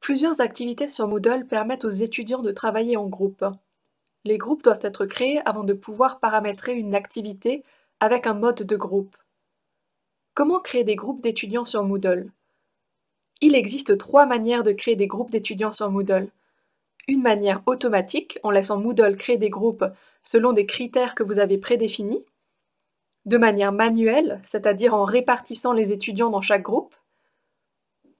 Plusieurs activités sur Moodle permettent aux étudiants de travailler en groupe. Les groupes doivent être créés avant de pouvoir paramétrer une activité avec un mode de groupe. Comment créer des groupes d'étudiants sur Moodle Il existe trois manières de créer des groupes d'étudiants sur Moodle. Une manière automatique, en laissant Moodle créer des groupes selon des critères que vous avez prédéfinis. De manière manuelle, c'est-à-dire en répartissant les étudiants dans chaque groupe.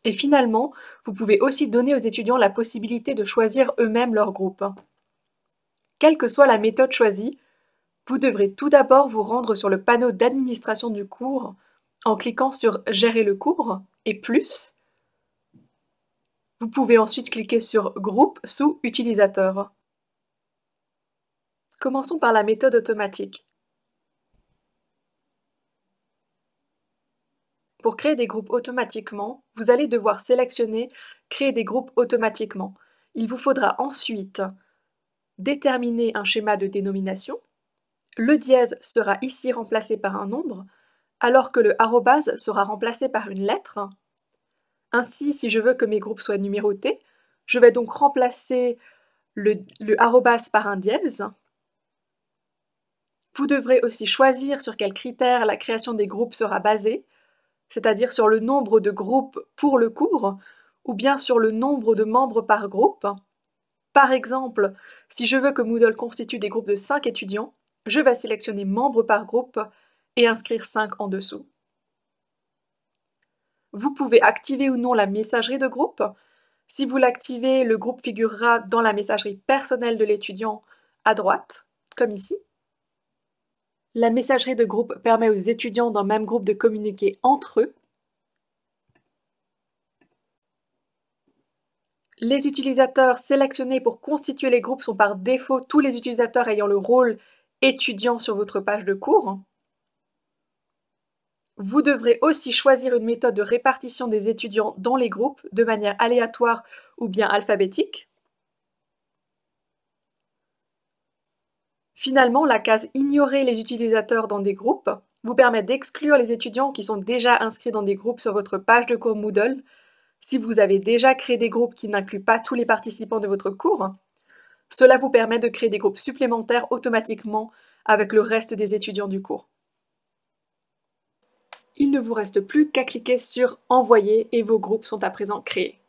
Et finalement, vous pouvez aussi donner aux étudiants la possibilité de choisir eux-mêmes leur groupe. Quelle que soit la méthode choisie, vous devrez tout d'abord vous rendre sur le panneau d'administration du cours en cliquant sur Gérer le cours et plus. Vous pouvez ensuite cliquer sur Groupe sous Utilisateur. Commençons par la méthode automatique. Pour créer des groupes automatiquement, vous allez devoir sélectionner Créer des groupes automatiquement. Il vous faudra ensuite déterminer un schéma de dénomination. Le dièse sera ici remplacé par un nombre, alors que le arrobase sera remplacé par une lettre. Ainsi, si je veux que mes groupes soient numérotés, je vais donc remplacer le, arrobase par un dièse. Vous devrez aussi choisir sur quels critères la création des groupes sera basée, c'est-à-dire sur le nombre de groupes pour le cours, ou bien sur le nombre de membres par groupe. Par exemple, si je veux que Moodle constitue des groupes de 5 étudiants, je vais sélectionner membres par groupe et inscrire 5 en dessous. Vous pouvez activer ou non la messagerie de groupe. Si vous l'activez, le groupe figurera dans la messagerie personnelle de l'étudiant à droite, comme ici. La messagerie de groupe permet aux étudiants d'un même groupe de communiquer entre eux. Les utilisateurs sélectionnés pour constituer les groupes sont par défaut tous les utilisateurs ayant le rôle étudiant sur votre page de cours. Vous devrez aussi choisir une méthode de répartition des étudiants dans les groupes de manière aléatoire ou bien alphabétique. Finalement, la case Ignorer les utilisateurs dans des groupes vous permet d'exclure les étudiants qui sont déjà inscrits dans des groupes sur votre page de cours Moodle si vous avez déjà créé des groupes qui n'incluent pas tous les participants de votre cours. Cela vous permet de créer des groupes supplémentaires automatiquement avec le reste des étudiants du cours. Il ne vous reste plus qu'à cliquer sur Envoyer et vos groupes sont à présent créés.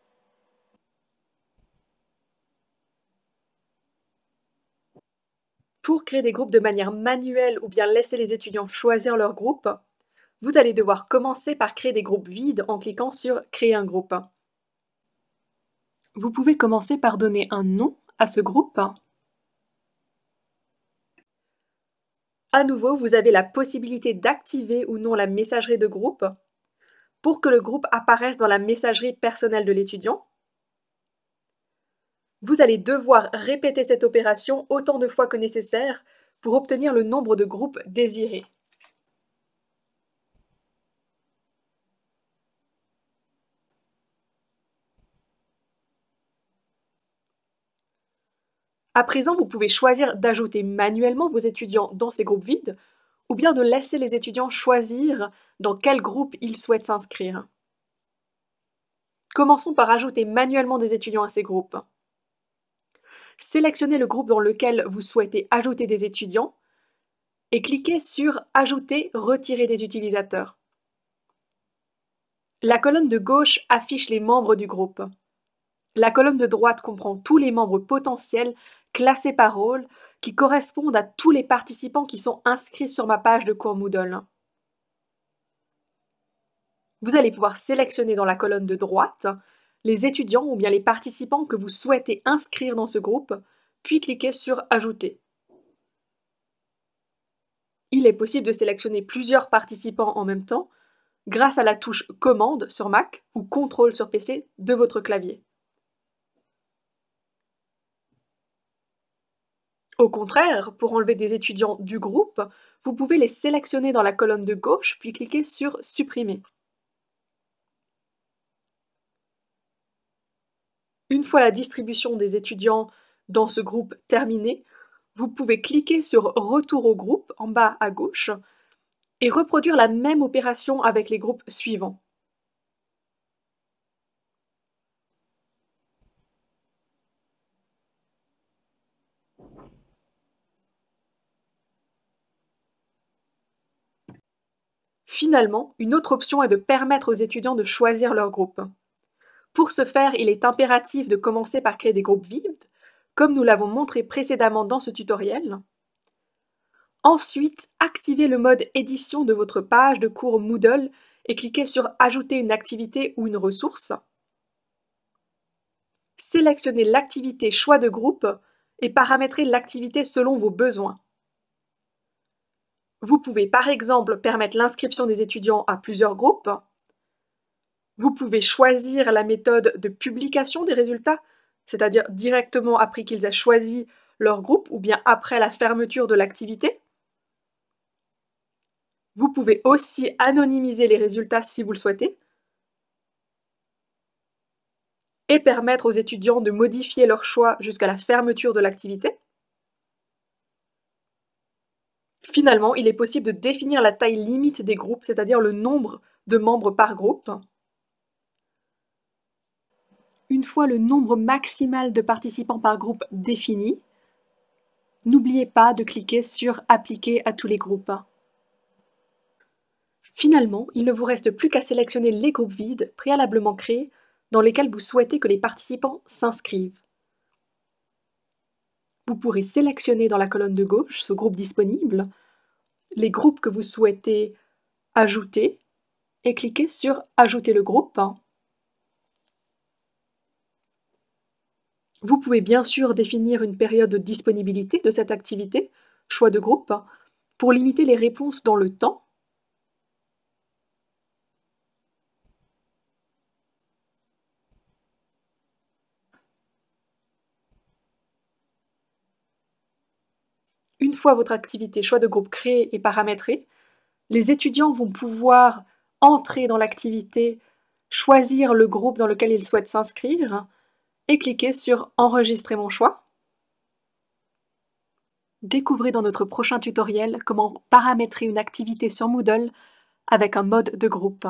pour créer des groupes de manière manuelle ou bien laisser les étudiants choisir leur groupe, vous allez devoir commencer par créer des groupes vides en cliquant sur Créer un groupe. Vous pouvez commencer par donner un nom à ce groupe. À nouveau, vous avez la possibilité d'activer ou non la messagerie de groupe pour que le groupe apparaisse dans la messagerie personnelle de l'étudiant. Vous allez devoir répéter cette opération autant de fois que nécessaire pour obtenir le nombre de groupes désirés. À présent, vous pouvez choisir d'ajouter manuellement vos étudiants dans ces groupes vides ou bien de laisser les étudiants choisir dans quel groupe ils souhaitent s'inscrire. Commençons par ajouter manuellement des étudiants à ces groupes sélectionnez le groupe dans lequel vous souhaitez ajouter des étudiants et cliquez sur Ajouter, retirer des utilisateurs. La colonne de gauche affiche les membres du groupe. La colonne de droite comprend tous les membres potentiels classés par rôle qui correspondent à tous les participants qui sont inscrits sur ma page de cours Moodle. Vous allez pouvoir sélectionner dans la colonne de droite les étudiants ou bien les participants que vous souhaitez inscrire dans ce groupe, puis cliquez sur Ajouter. Il est possible de sélectionner plusieurs participants en même temps grâce à la touche Commande sur Mac ou Contrôle sur PC de votre clavier. Au contraire, pour enlever des étudiants du groupe, vous pouvez les sélectionner dans la colonne de gauche puis cliquer sur Supprimer. Une fois la distribution des étudiants dans ce groupe terminée, vous pouvez cliquer sur Retour au groupe en bas à gauche et reproduire la même opération avec les groupes suivants. Finalement, une autre option est de permettre aux étudiants de choisir leur groupe. Pour ce faire, il est impératif de commencer par créer des groupes vides, comme nous l'avons montré précédemment dans ce tutoriel. Ensuite, activez le mode édition de votre page de cours Moodle et cliquez sur Ajouter une activité ou une ressource. Sélectionnez l'activité Choix de groupe et paramétrez l'activité selon vos besoins. Vous pouvez par exemple permettre l'inscription des étudiants à plusieurs groupes vous pouvez choisir la méthode de publication des résultats, c'est-à-dire directement après qu'ils aient choisi leur groupe ou bien après la fermeture de l'activité. Vous pouvez aussi anonymiser les résultats si vous le souhaitez et permettre aux étudiants de modifier leur choix jusqu'à la fermeture de l'activité. Finalement, il est possible de définir la taille limite des groupes, c'est-à-dire le nombre de membres par groupe une fois le nombre maximal de participants par groupe défini, n'oubliez pas de cliquer sur Appliquer à tous les groupes. Finalement, il ne vous reste plus qu'à sélectionner les groupes vides préalablement créés dans lesquels vous souhaitez que les participants s'inscrivent. Vous pourrez sélectionner dans la colonne de gauche ce groupe disponible, les groupes que vous souhaitez ajouter et cliquer sur Ajouter le groupe Vous pouvez bien sûr définir une période de disponibilité de cette activité, choix de groupe, hein, pour limiter les réponses dans le temps. Une fois votre activité choix de groupe créée et paramétrée, les étudiants vont pouvoir entrer dans l'activité, choisir le groupe dans lequel ils souhaitent s'inscrire, hein, et cliquez sur Enregistrer mon choix. Découvrez dans notre prochain tutoriel comment paramétrer une activité sur Moodle avec un mode de groupe.